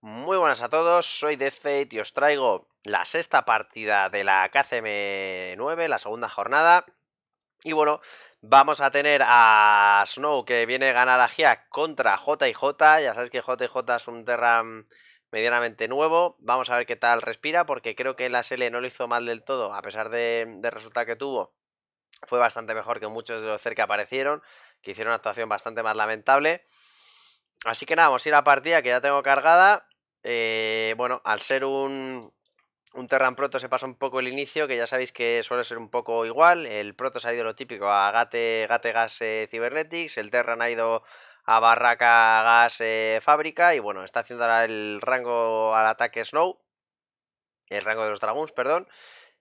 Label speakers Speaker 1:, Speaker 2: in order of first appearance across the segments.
Speaker 1: Muy buenas a todos, soy Deathfate y os traigo la sexta partida de la KCM 9, la segunda jornada. Y bueno, vamos a tener a Snow que viene a ganar a Gia contra JJ. Ya sabéis que JJ es un Terran medianamente nuevo. Vamos a ver qué tal respira, porque creo que en la SL no lo hizo mal del todo, a pesar del de resultado que tuvo. Fue bastante mejor que muchos de los cerca aparecieron, que hicieron una actuación bastante más lamentable. Así que nada, vamos a ir a partida que ya tengo cargada. Eh, bueno, al ser un, un Terran Proto se pasa un poco el inicio, que ya sabéis que suele ser un poco igual. El Proto se ha ido lo típico a Gate, Gas eh, Cybernetics, el Terran ha ido a Barraca Gas eh, Fábrica y bueno, está haciendo ahora el rango al ataque Snow, el rango de los Dragons, perdón.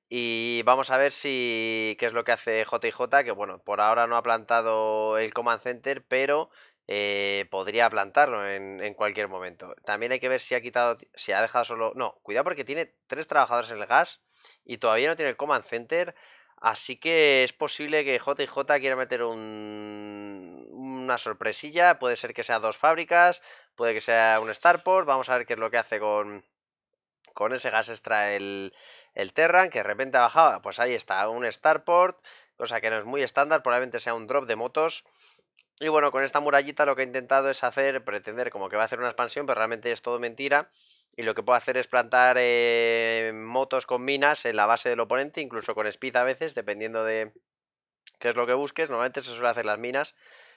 Speaker 1: Y vamos a ver si qué es lo que hace JJ, que bueno, por ahora no ha plantado el Command Center, pero eh, podría plantarlo en, cualquier momento. También hay que ver si ha quitado, si ha dejado solo... No, cuidado porque tiene tres trabajadores en el gas y todavía no tiene el command center. Así que es posible que JJ quiera meter un... una sorpresilla. Puede ser que sea dos fábricas, puede que sea un Starport. Vamos a ver qué es lo que hace con, con ese gas extra el, el Terran, que de repente ha bajado. Pues ahí está, un Starport, cosa que no es muy estándar. Probablemente sea un drop de motos. Y bueno, con esta murallita lo que he intentado es hacer, pretender como que va a hacer una expansión, pero realmente es todo mentira. Y lo que puedo hacer es plantar eh, motos con minas en la base del oponente, incluso con speed a veces, dependiendo de qué es lo que busques. Normalmente se suele hacer las minas,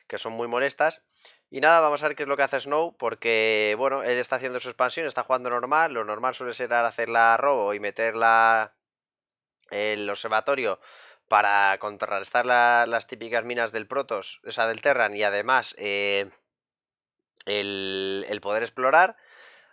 Speaker 1: que son muy molestas. Y nada, vamos a ver qué es lo que hace Snow, porque bueno, él está haciendo su expansión, está jugando normal. Lo normal suele ser hacer la robo y meterla en el observatorio para contrarrestar las típicas minas del Protos, o sea, del Terran, y además eh, el, poder explorar.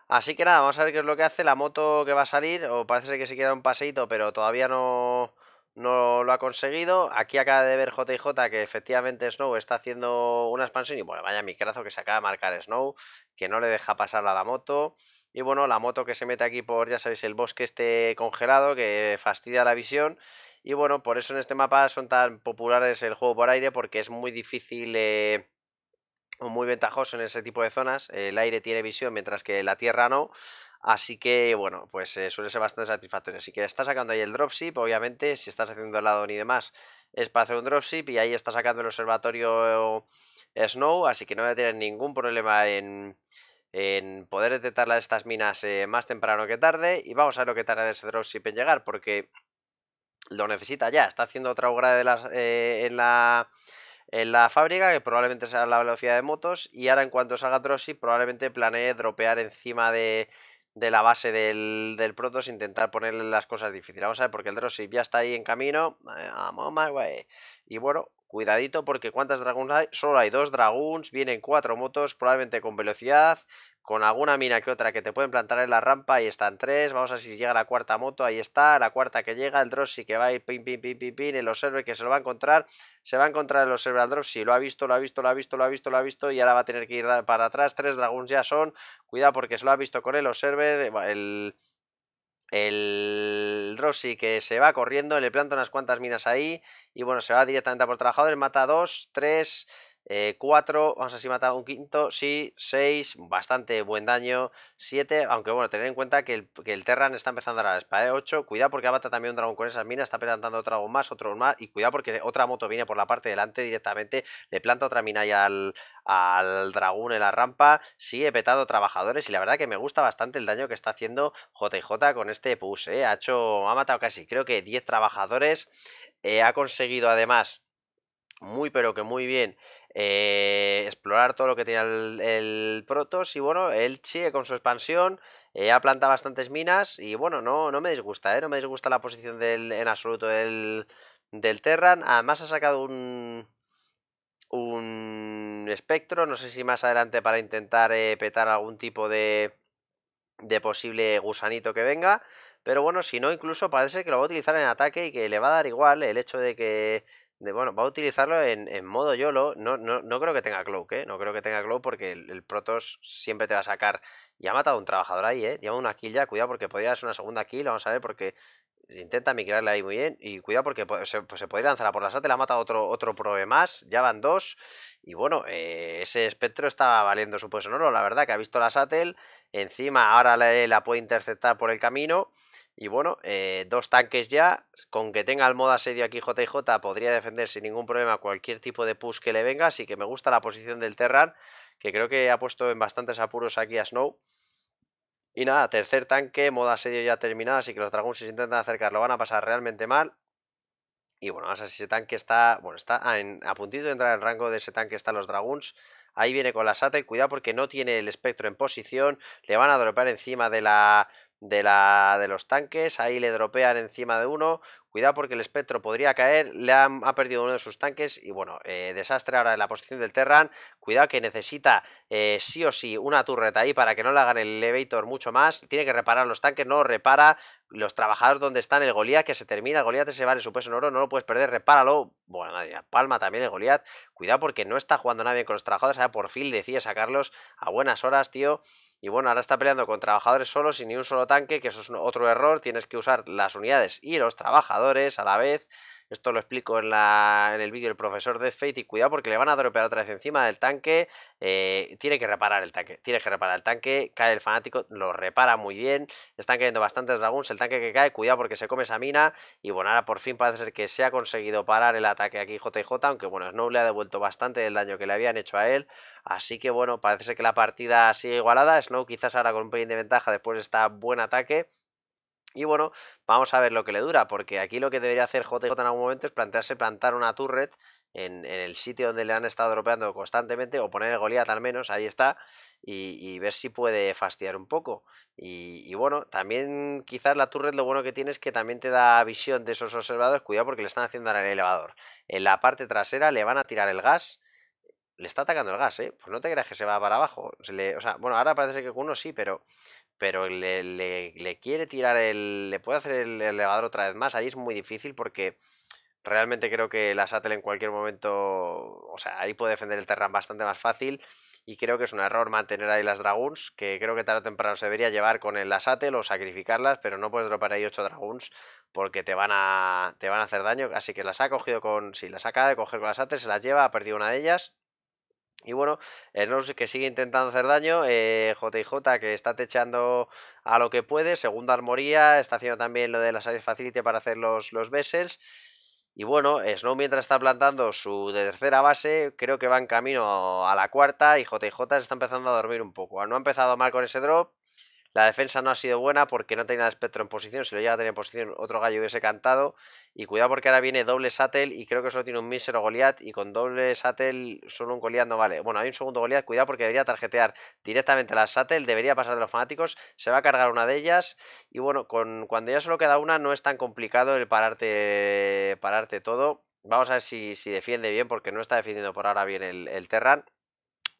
Speaker 1: Así que nada, vamos a ver qué es lo que hace la moto que va a salir, o parece que se queda un paseito, pero todavía no, no lo ha conseguido. Aquí acaba de ver JJ que efectivamente Snow está haciendo una expansión, y bueno, vaya crazo que se acaba de marcar Snow, que no le deja pasar a la moto. Y bueno, la moto que se mete aquí por, ya sabéis, el bosque este congelado, que fastidia la visión. Y bueno, por eso en este mapa son tan populares el juego por aire, porque es muy difícil eh, o muy ventajoso en ese tipo de zonas. El aire tiene visión, mientras que la tierra no. Así que, bueno, pues eh, suele ser bastante satisfactorio. Así que está sacando ahí el dropship, obviamente, si estás haciendo el lado ni demás, es para hacer un dropship. Y ahí está sacando el observatorio eh, Snow, así que no voy a tener ningún problema en, en poder detectar estas minas más temprano que tarde. Y vamos a ver lo que tarda ese dropship en llegar, porque lo necesita ya. Está haciendo otra obra de las, eh, en, la, en la fábrica, que probablemente sea la velocidad de motos, y ahora en cuanto salga Drossi, probablemente planee dropear encima de, la base del, Proto Protoss, intentar ponerle las cosas difíciles. Vamos a ver, porque el Drossi ya está ahí en camino, eh, I'm Y bueno, Cuidadito porque ¿cuántas dragones hay? Solo hay dos dragones, vienen cuatro motos, probablemente con velocidad, con alguna mina que otra que te pueden plantar en la rampa, ahí están tres, vamos a ver si llega la cuarta moto, ahí está, la cuarta que llega, el drop que va a ir pin, pin, pin, pin, pin, el observer que se lo va a encontrar, se va a encontrar el observer al drop, si lo ha visto, lo ha visto, lo ha visto, lo ha visto, lo ha visto, y ahora va a tener que ir para atrás, tres dragones ya son, cuidado porque se lo ha visto con el observer, eh, el el Rossi que se va corriendo, le planta unas cuantas minas ahí y bueno, se va directamente a por trabajadores, mata dos, tres, 4, eh, vamos a decir, matado un quinto, sí, 6, bastante buen daño, 7, aunque bueno, tener en cuenta que el, Terran está empezando a dar la espada, 8, cuidado porque matado también un dragón con esas minas, está plantando otro dragón más, otro más, y cuidado porque otra moto viene por la parte de delante directamente, le planta otra mina ahí al, al dragón en la rampa, Sí, he petado trabajadores y la verdad que me gusta bastante el daño que está haciendo JJ con este push, eh, ha hecho, ha matado casi, creo que 10 trabajadores, eh, ha conseguido además muy pero que muy bien eh, explorar todo lo que tiene el, Protoss y bueno, El sigue con su expansión, eh, ha plantado bastantes minas y bueno, no, no me disgusta, eh, no me disgusta la posición del, en absoluto del, del Terran, además ha sacado un, un espectro, no sé si más adelante para intentar eh, petar algún tipo de, de posible gusanito que venga, pero bueno, si no, incluso parece que lo va a utilizar en ataque y que le va a dar igual el hecho de que de bueno, va a utilizarlo en, modo YOLO. No, no, creo que tenga Cloak, ¿eh? No creo que tenga Cloak porque el, Protos Protoss siempre te va a sacar. Y ha matado a un trabajador ahí, ¿eh? Lleva una kill ya, cuidado porque podría ser una segunda kill, vamos a ver, porque intenta migrarle ahí muy bien. Y cuidado porque pues se, puede lanzar a por la Sattel la ha matado otro, otro probe más, ya van dos. Y bueno, eh, ese espectro estaba valiendo su puesto oro, la verdad, que ha visto la Satel. Encima ahora la puede interceptar por el camino. Y bueno, eh, dos tanques ya. Con que tenga el modo asedio aquí JJ podría defender sin ningún problema cualquier tipo de push que le venga. Así que me gusta la posición del Terran, que creo que ha puesto en bastantes apuros aquí a Snow. Y nada, tercer tanque, modo asedio ya terminado. Así que los dragones si se intentan acercar lo van a pasar realmente mal. Y bueno, vamos a ver si ese tanque está. Bueno, está ah, a, puntito de entrar en rango de ese tanque. Están los dragones. Ahí viene con la y Cuidado porque no tiene el espectro en posición. Le van a dropear encima de la de, la, de los tanques. Ahí le dropean encima de uno. Cuidado porque el espectro podría caer. Le ha perdido uno de sus tanques. Y bueno, eh, desastre ahora en la posición del Terran. Cuidado que necesita eh, sí o sí una turreta ahí para que no le hagan el elevator mucho más. Tiene que reparar los tanques. No repara los trabajadores donde están. El Goliath que se termina. El Goliath se vale su peso en oro. No lo puedes perder. Repáralo. Bueno, palma también el Goliath. Cuidado porque no está jugando nadie con los trabajadores. Ahora por fin decía sacarlos a buenas horas, tío. Y bueno, ahora está peleando con trabajadores solos y ni un solo tanque, que eso es otro error, tienes que usar las unidades y los trabajadores a la vez. Esto lo explico en, el vídeo del profesor Death Fate y cuidado porque le van a dropear otra vez encima del tanque. Eh, tiene que reparar el tanque, tiene que reparar el tanque, cae el fanático, lo repara muy bien. Están cayendo bastantes dragones, el tanque que cae, cuidado porque se come esa mina. Y bueno, ahora por fin parece ser que se ha conseguido parar el ataque aquí JJ, aunque bueno, Snow le ha devuelto bastante el daño que le habían hecho a él. Así que bueno, parece ser que la partida sigue igualada. Snow quizás ahora con un pelín de ventaja después de este buen ataque. Y bueno, vamos a ver lo que le dura, porque aquí lo que debería hacer JJ en algún momento es plantearse plantar una turret en, en el sitio donde le han estado dropeando constantemente, o poner el Goliath al menos, ahí está, y, ver si puede fastidiar un poco. Y, bueno, también quizás la turret lo bueno que tiene es que también te da visión de esos observadores, cuidado porque le están haciendo en el elevador. En la parte trasera le van a tirar el gas, le está atacando el gas, ¿eh? Pues no te creas que se va para abajo. o sea, bueno, ahora parece que con uno sí, pero pero le, quiere tirar el. le puede hacer el elevador otra vez más. Ahí es muy difícil porque realmente creo que la Sattel en cualquier momento. O sea, ahí puede defender el Terran bastante más fácil. Y creo que es un error mantener ahí las Dragoons, que creo que tarde o temprano se debería llevar con el Shuttle o sacrificarlas, pero no puedes dropar ahí 8 Dragoons porque te van a, te van a hacer daño. Así que las ha cogido con. Si las acaba de coger con las Shuttle, se las lleva, ha perdido una de ellas. Y bueno, Snow eh, que sigue intentando hacer daño, JJ eh, que está techando a lo que puede, segunda armoría, está haciendo también lo de la áreas facility para hacer los, los vessels. Y bueno, Snow mientras está plantando su tercera base, creo que va en camino a la cuarta y JJ está empezando a dormir un poco. No ha empezado mal con ese drop, la defensa no ha sido buena porque no tenía espectro en posición. Si lo llega a tener en posición, otro gallo hubiese cantado. Y cuidado porque ahora viene doble Sattel y creo que solo tiene un mísero Goliath. Y con doble Sattel, solo un Goliath no vale. Bueno, hay un segundo Goliath. Cuidado porque debería tarjetear directamente a la Sattel. Debería pasar de los fanáticos. Se va a cargar una de ellas. Y bueno, con, cuando ya solo queda una no es tan complicado el pararte, pararte todo. Vamos a ver si, defiende bien porque no está defendiendo por ahora bien el, el Terran.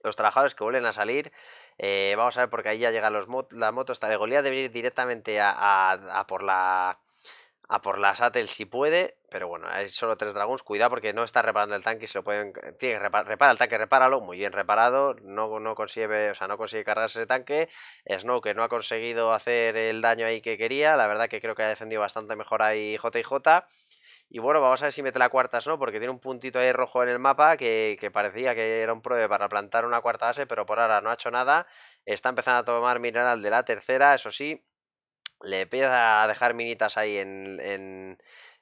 Speaker 1: Los trabajadores que vuelven a salir. Eh, vamos a ver, porque ahí ya llega los moto, moto está de debe ir directamente a, por la a por la si puede, pero bueno, hay solo tres dragones, cuidado porque no está reparando el tanque, se pueden tiene que repara, el tanque, repáralo, muy bien reparado, no, no consigue, o sea, no consigue cargarse ese tanque, Snow que no ha conseguido hacer el daño ahí que quería, la verdad que creo que ha defendido bastante mejor ahí JJ y bueno, vamos a ver si mete la cuarta no, porque tiene un puntito ahí rojo en el mapa que, que parecía que era un pruebe para plantar una cuarta base, pero por ahora no ha hecho nada. Está empezando a tomar mineral de la tercera, eso sí. Le empieza a dejar minitas ahí en, en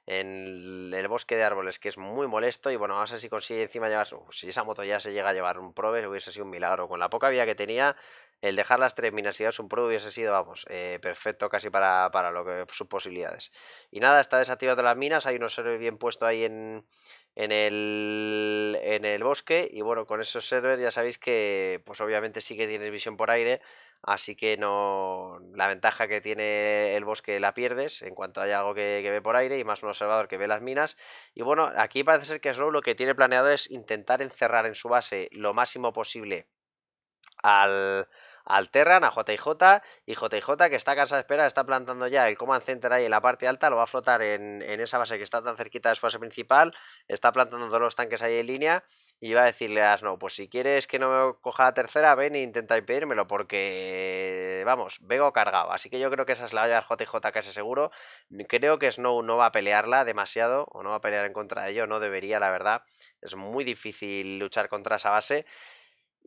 Speaker 1: en el bosque de árboles, que es muy molesto. Y bueno, vamos a ver si consigue encima llevar. si esa moto ya se llega a llevar un Probe, hubiese sido un milagro. Con la poca vía que tenía, el dejar las tres minas y es un pro hubiese sido, vamos, eh, perfecto casi para, lo que sus posibilidades. Y nada, está desactivado las minas, hay un server bien puesto ahí en, en, el, en el bosque. Y bueno, con esos servers ya sabéis que, pues obviamente sí que tienes visión por aire, así que no la ventaja que tiene el bosque la pierdes en cuanto haya algo que, que ve por aire y más un observador que ve las minas. Y bueno, aquí parece ser que Snow lo que tiene planeado es intentar encerrar en su base lo máximo posible al Alterran a JJ y JJ que está casa de espera, está plantando ya el Command Center ahí en la parte alta, lo va a flotar en, esa base que está tan cerquita de su base principal, está plantando todos los tanques ahí en línea y va a decirle a Snow, pues si quieres que no me coja la tercera, ven e intenta impedírmelo porque, vamos, vengo cargado, así que yo creo que esa es la vaya de JJ casi seguro, creo que Snow no va a pelearla demasiado o no va a pelear en contra de ello, no debería la verdad, es muy difícil luchar contra esa base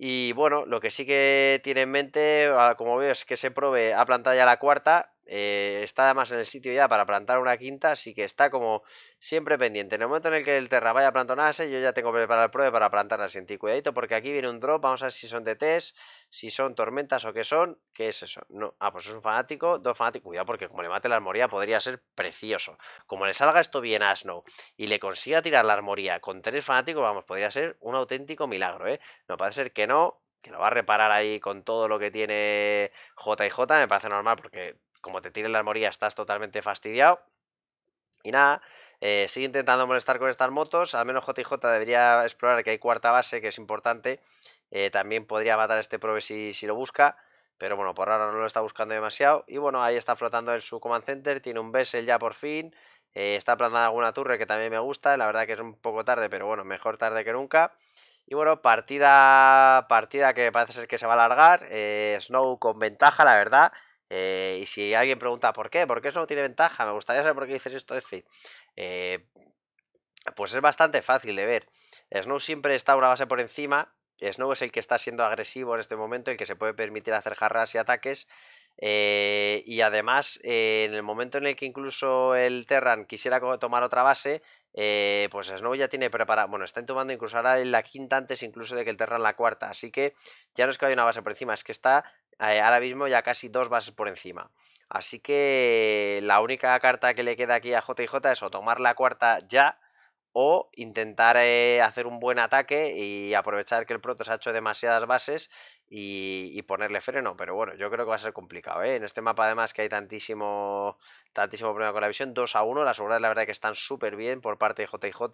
Speaker 1: y bueno, lo que sí que tiene en mente, ah, como veo, es que se provee a ya la cuarta eh, está además en el sitio ya para plantar una quinta, así que está como siempre pendiente. En el momento en el que el Terra vaya a plantonarse, yo ya tengo preparado el prueba para plantar la siguiente. Cuidadito, porque aquí viene un drop. Vamos a ver si son de test. si son tormentas o qué son. ¿Qué es eso? No. Ah, pues es un fanático, dos fanáticos. Cuidado, porque como le mate la armoría, podría ser precioso. Como le salga esto bien a y le consiga tirar la armoría con tres fanáticos, vamos, podría ser un auténtico milagro, ¿eh? No puede ser que no, que lo va a reparar ahí con todo lo que tiene JJ, me parece normal porque como te tiren la armoría, estás totalmente fastidiado. Y nada, eh, sigue intentando molestar con estas motos. Al menos JJ debería explorar que hay cuarta base, que es importante. Eh, también podría matar a este probe si, lo busca. Pero bueno, por ahora no lo está buscando demasiado. Y bueno, ahí está flotando el su command center. Tiene un Bessel ya por fin. Eh, está plantando alguna torre que también me gusta. La verdad que es un poco tarde, pero bueno, mejor tarde que nunca. Y bueno, partida, partida que parece ser que se va a alargar. Snow con ventaja, la verdad. Eh, y si alguien pregunta por qué, por qué eso no tiene ventaja, me gustaría saber por qué dices esto es eh, pues es bastante fácil de ver. Snow siempre está una base por encima. Snow es el que está siendo agresivo en este momento, el que se puede permitir hacer jarras y ataques. Eh, y además, eh, en el momento en el que incluso el Terran quisiera tomar otra base, eh, pues Snow ya tiene preparado. Bueno, está tomando incluso ahora la quinta antes incluso de que el Terran la cuarta. Así que ya no es que haya una base por encima, es que está ahora mismo ya casi dos bases por encima. Así que la única carta que le queda aquí a JJ es o tomar la cuarta ya o intentar eh, hacer un buen ataque y aprovechar que el Protoss ha hecho demasiadas bases y, ponerle freno. Pero bueno, yo creo que va a ser complicado. ¿eh? En este mapa, además, que hay tantísimo, tantísimo problema con la visión, 2 a 1. Las obras la verdad, que están súper bien por parte de JJ.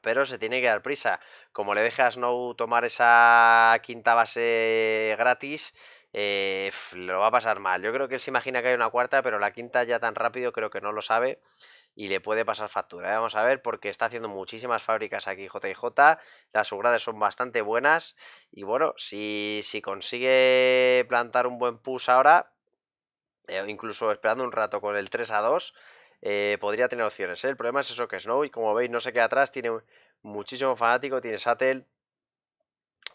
Speaker 1: Pero se tiene que dar prisa. Como le deja a Snow tomar esa quinta base gratis, eh, lo va a pasar mal. Yo creo que él se imagina que hay una cuarta, pero la quinta ya tan rápido creo que no lo sabe y le puede pasar factura. ¿eh? Vamos a ver, porque está haciendo muchísimas fábricas aquí JJ, las subgrades son bastante buenas y bueno, si, si consigue plantar un buen push ahora, eh, incluso esperando un rato con el 3 a 2, eh, podría tener opciones. El problema es eso que Snow, y como veis, no se queda atrás, tiene muchísimo fanático, tiene Sattel,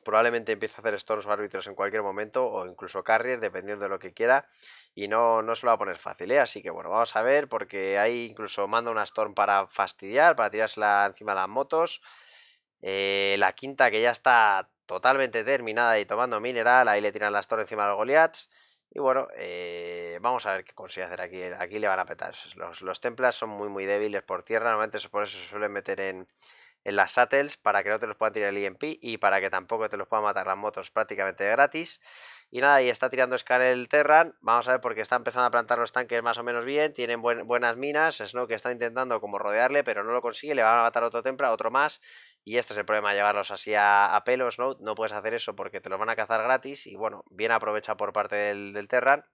Speaker 1: probablemente empiece a hacer storms o árbitros en cualquier momento o incluso carrier, dependiendo de lo que quiera y no, no se lo va a poner fácil, ¿eh? Así que bueno, vamos a ver, porque ahí incluso manda una Storm para fastidiar, para tirársela encima de las motos. Eh, la quinta que ya está totalmente terminada y tomando mineral, ahí le tiran la Storm encima de los Goliaths. Y bueno, eh, vamos a ver qué consigue hacer aquí. Aquí le van a petar. Los, los Templas son muy, muy débiles por tierra. Normalmente por eso se suelen meter en, en las shuttles para que no te los puedan tirar el EMP y para que tampoco te los puedan matar las motos prácticamente gratis. Y nada, y está tirando Scar el Terran. Vamos a ver porque está empezando a plantar los tanques más o menos bien. Tienen buenas minas. Snow que está intentando como rodearle, pero no lo consigue. Le van a matar otro Tempra, otro más. Y este es el problema, llevarlos así a, pelos pelo, Snow. No puedes hacer eso porque te los van a cazar gratis. Y bueno, bien aprovecha por parte del, del Terran.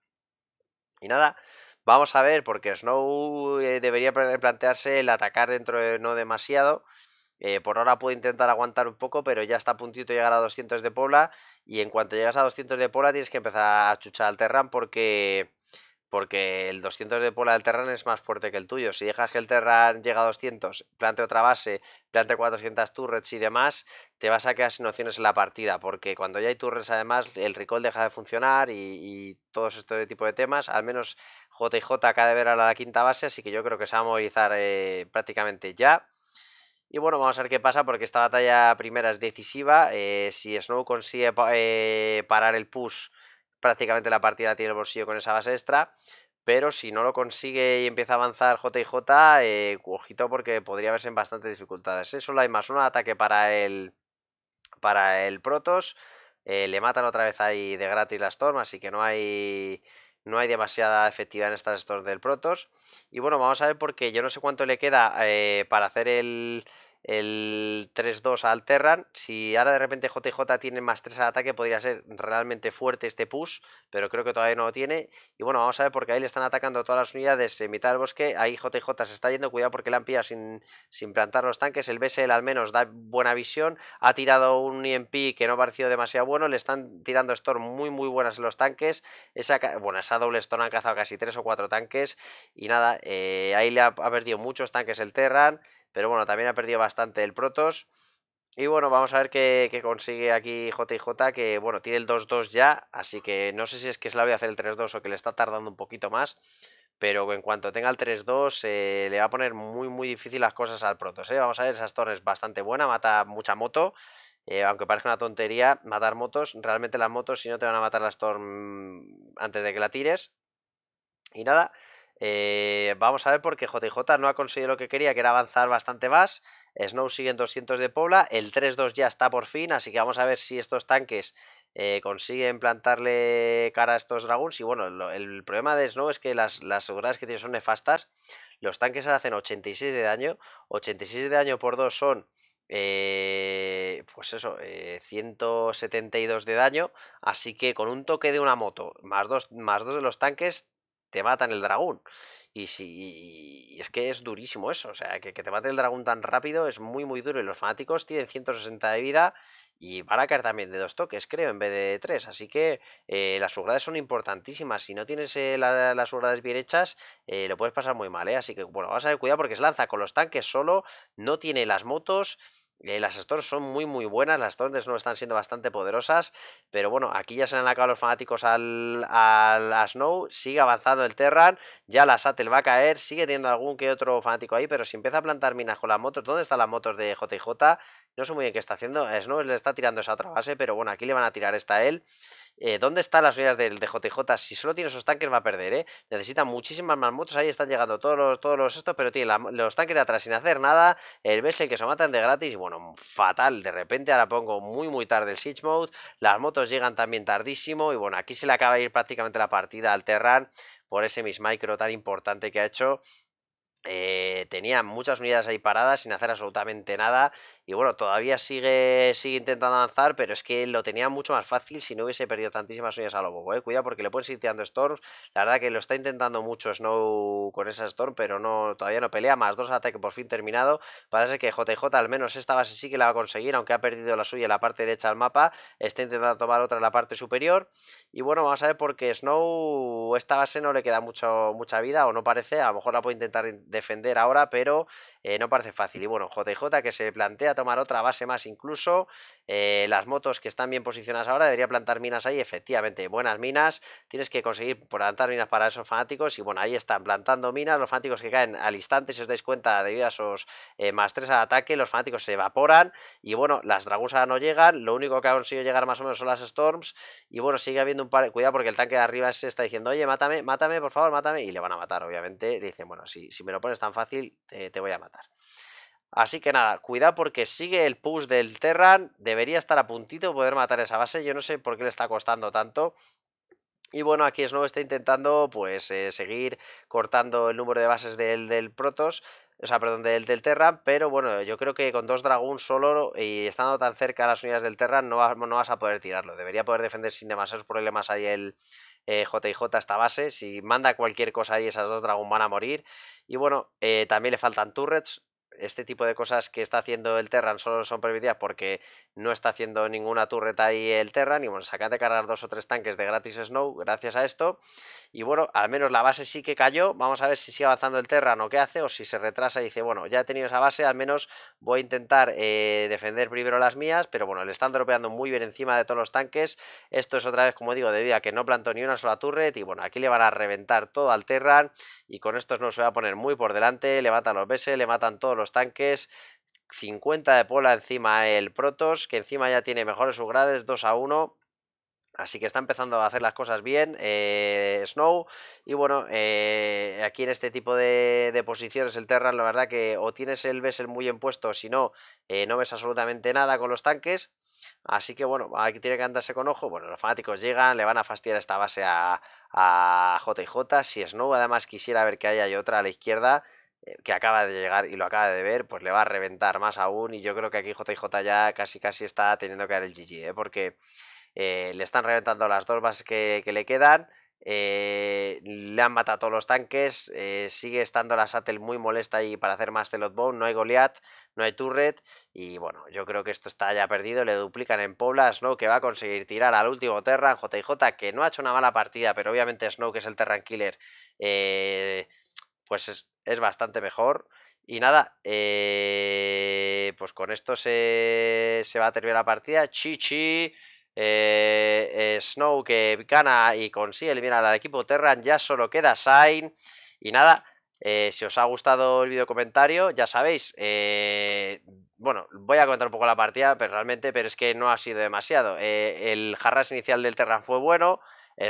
Speaker 1: Y nada, vamos a ver porque Snow eh, debería plantearse el atacar dentro de no demasiado. Eh, por ahora puedo intentar aguantar un poco, pero ya está a puntito llegar a 200 de Pola Y en cuanto llegas a 200 de Pola tienes que empezar a chuchar al Terran porque, porque el 200 de Pola del Terran es más fuerte que el tuyo. Si dejas que el Terran llegue a 200, plante otra base, plante 400 turrets y demás, te vas a quedar sin opciones en la partida. Porque cuando ya hay turrets, además, el recall deja de funcionar y, todo este tipo de temas. Al menos JJ acaba de ver a la quinta base, así que yo creo que se va a movilizar eh, prácticamente ya. Y bueno, vamos a ver qué pasa porque esta batalla primera es decisiva. Eh, si Snow consigue eh, parar el push, prácticamente la partida tiene el bolsillo con esa base extra. Pero si no lo consigue y empieza a avanzar JJ, eh, ojito porque podría verse en bastantes dificultades. Eso Solo hay más un ataque para el, para el Protos. Eh, le matan otra vez ahí de gratis la Storm, así que no hay, no hay demasiada efectividad en estas Storms del Protos. Y bueno, vamos a ver porque yo no sé cuánto le queda para hacer el, el 3-2 al Terran. Si ahora de repente JJ tiene más 3 al ataque, podría ser realmente fuerte este push, pero creo que todavía no lo tiene. Y bueno, vamos a ver porque ahí le están atacando todas las unidades en mitad del bosque. Ahí JJ se está yendo, cuidado porque le han pillado sin, sin plantar los tanques. El BSL al menos da buena visión. Ha tirado un EMP que no ha parecido demasiado bueno. Le están tirando Storm muy, muy buenas los tanques. Esa, bueno, esa doble Storm han cazado casi 3 o 4 tanques. Y nada, eh, ahí le ha perdido muchos tanques el Terran. Pero bueno, también ha perdido bastante el Protos. Y bueno, vamos a ver qué, consigue aquí JJ, que bueno, tiene el 2-2 ya, así que no sé si es que es la voy a hacer el 3-2 o que le está tardando un poquito más, pero en cuanto tenga el 3-2 eh, le va a poner muy muy difícil las cosas al Protos. ¿eh? Vamos a ver, esas torres bastante buena, mata mucha moto, eh, aunque parezca una tontería matar motos, realmente las motos si no te van a matar las Storm antes de que la tires. Y nada, eh, vamos a ver porque JJ no ha conseguido lo que quería, que era avanzar bastante más. Snow sigue en 200 de Pobla, el 3-2 ya está por fin, así que vamos a ver si estos tanques eh, consiguen plantarle cara a estos dragones. Y bueno, el problema de Snow es que las, seguridades que tiene son nefastas. Los tanques hacen 86 de daño, 86 de daño por 2 son... Eh, pues eso, 172 de daño. Así que con un toque de una moto, más dos, más dos de los tanques, te matan el dragón. Y, si, es que es durísimo eso, o sea, que, te mate el dragón tan rápido es muy, muy duro. Y los fanáticos tienen 160 de vida y van a caer también de dos toques, creo, en vez de tres. Así que eh, las subgrades son importantísimas. Si no tienes eh, las subgrades bien hechas, eh, lo puedes pasar muy mal, Así que, bueno, vas a tener cuidado porque es lanza con los tanques solo, no tiene las motos. Eh, las Storms son muy muy buenas, las torres no están siendo bastante poderosas, pero bueno, aquí ya se han acabado los fanáticos al, al a Snow, sigue avanzando el Terran, ya la Sattel va a caer, sigue teniendo algún que otro fanático ahí, pero si empieza a plantar minas con las motos, ¿dónde están las motos de JJ? No sé muy bien qué está haciendo, Snow le está tirando esa otra base, pero bueno, aquí le van a tirar esta a él. Eh, ¿Dónde están las unidades del DJJ? Si solo tiene esos tanques va a perder, ¿eh? Necesitan muchísimas más motos. Ahí están llegando todos los, todos los estos, pero tiene los tanques de atrás sin hacer nada. El Bessel que se matan de gratis. Y bueno, fatal. De repente ahora pongo muy, muy tarde el Siege Mode. Las motos llegan también tardísimo. Y bueno, aquí se le acaba de ir prácticamente la partida al Terran por ese Miss Micro tan importante que ha hecho. Eh, tenía muchas unidades ahí paradas sin hacer absolutamente nada y bueno, todavía sigue, sigue intentando avanzar, pero es que lo tenía mucho más fácil si no hubiese perdido tantísimas uñas a lo bobo. ¿eh? Cuidado porque le pueden seguir tirando Storms. La verdad que lo está intentando mucho Snow con esa Storm, pero no todavía no pelea. Más dos ataques por fin terminado. Parece que JJ al menos esta base sí que la va a conseguir, aunque ha perdido la suya en la parte derecha del mapa. Está intentando tomar otra en la parte superior. Y bueno, vamos a ver porque Snow esta base no le queda mucho, mucha vida o no parece. A lo mejor la puede intentar defender ahora, pero eh, no parece fácil. Y bueno, JJ que se plantea tomar otra base más incluso. Eh, las motos que están bien posicionadas ahora debería plantar minas ahí, efectivamente, buenas minas. Tienes que conseguir plantar minas para esos fanáticos y bueno, ahí están plantando minas. Los fanáticos que caen al instante, si os dais cuenta, debido a esos eh, más 3 al ataque, los fanáticos se evaporan y bueno, las dragusas no llegan. Lo único que han conseguido llegar más o menos son las Storms y bueno, sigue habiendo un par... Cuidado porque el tanque de arriba se está diciendo, oye, mátame, mátame, por favor, mátame y le van a matar, obviamente. dicen, bueno, si, si me lo pones tan fácil, eh, te voy a matar. Así que nada, cuidado porque sigue el push del Terran. Debería estar a puntito poder matar esa base. Yo no sé por qué le está costando tanto. Y bueno, aquí Snow está intentando pues eh, seguir cortando el número de bases del, del Protos. O sea, perdón, del, del Terran, pero bueno, yo creo que con dos dragón solo y estando tan cerca a las unidades del Terran no, vas a poder tirarlo. Debería poder defender sin demasiados problemas ahí el, JJ eh, esta base. Si manda cualquier cosa ahí, esas dos dragón van a morir. Y bueno, eh, también le faltan turrets este tipo de cosas que está haciendo el Terran solo son permitidas porque no está haciendo ninguna turreta ahí el Terran y bueno, de cargar dos o tres tanques de gratis Snow gracias a esto y bueno, al menos la base sí que cayó. Vamos a ver si sigue avanzando el Terran o qué hace, o si se retrasa y dice, bueno, ya he tenido esa base, al menos voy a intentar eh, defender primero las mías. Pero bueno, le están dropeando muy bien encima de todos los tanques. Esto es otra vez, como digo, debido a que no plantó ni una sola turret. Y bueno, aquí le van a reventar todo al Terran. Y con estos no se va a poner muy por delante. Le matan los BS, le matan todos los tanques. 50 de pola encima el Protos, que encima ya tiene mejores subgrades, 2 a 1. Así que está empezando a hacer las cosas bien eh, Snow. Y bueno, eh, aquí en este tipo de, posiciones el Terran, la verdad que o tienes el Vessel muy en puesto, si no, eh, no ves absolutamente nada con los tanques. Así que bueno, aquí tiene que andarse con ojo. Bueno, los fanáticos llegan, le van a fastidiar esta base a, a JJ. Si Snow además quisiera ver que haya otra a la izquierda, que acaba de llegar y lo acaba de ver, pues le va a reventar más aún. Y yo creo que aquí JJ ya casi casi está teniendo que dar el GG, ¿eh? porque eh, le están reventando las dos bases que, le quedan. Eh, le han matado a todos los tanques. Eh, sigue estando la Sattel muy molesta ahí para hacer más Telot No hay Goliath, no hay Turret. Y bueno, yo creo que esto está ya perdido. Le duplican en Pobla. Snow que va a conseguir tirar al último Terran. JJ que no ha hecho una mala partida, pero obviamente Snow que es el Terran Killer, pues es, bastante mejor. Y nada, pues con esto se, se va a terminar la partida. Chichi. Eh, eh, Snow que gana y consigue eliminar al equipo Terran. Ya solo queda Sain. Y nada, eh, si os ha gustado el video comentario, ya sabéis. bueno, voy a comentar un poco la partida, pero realmente, pero es que no ha sido demasiado. el jarras inicial del Terran fue bueno.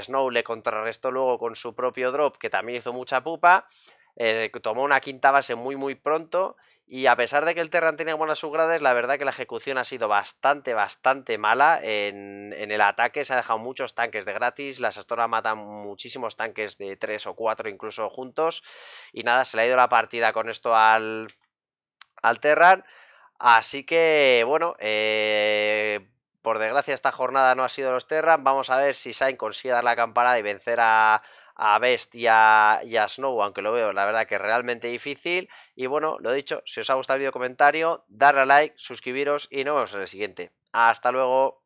Speaker 1: Snow le contrarrestó luego con su propio drop, que también hizo mucha pupa. Eh, tomó una quinta base muy muy pronto y a pesar de que el Terran tenía buenas subgrades, la verdad que la ejecución ha sido bastante, bastante mala. En, en el ataque se ha dejado muchos tanques de gratis, las Astoras matan muchísimos tanques de 3 o 4 incluso juntos. Y nada, se le ha ido la partida con esto al, al Terran. Así que, bueno, eh, por desgracia esta jornada no ha sido los Terran. Vamos a ver si Sain consigue dar la campanada y vencer a a Best y a, Snow, aunque lo veo la verdad que es realmente difícil. Y bueno, lo dicho, si os ha gustado el vídeo comentario, darle a like, suscribiros y nos vemos en el siguiente. Hasta luego.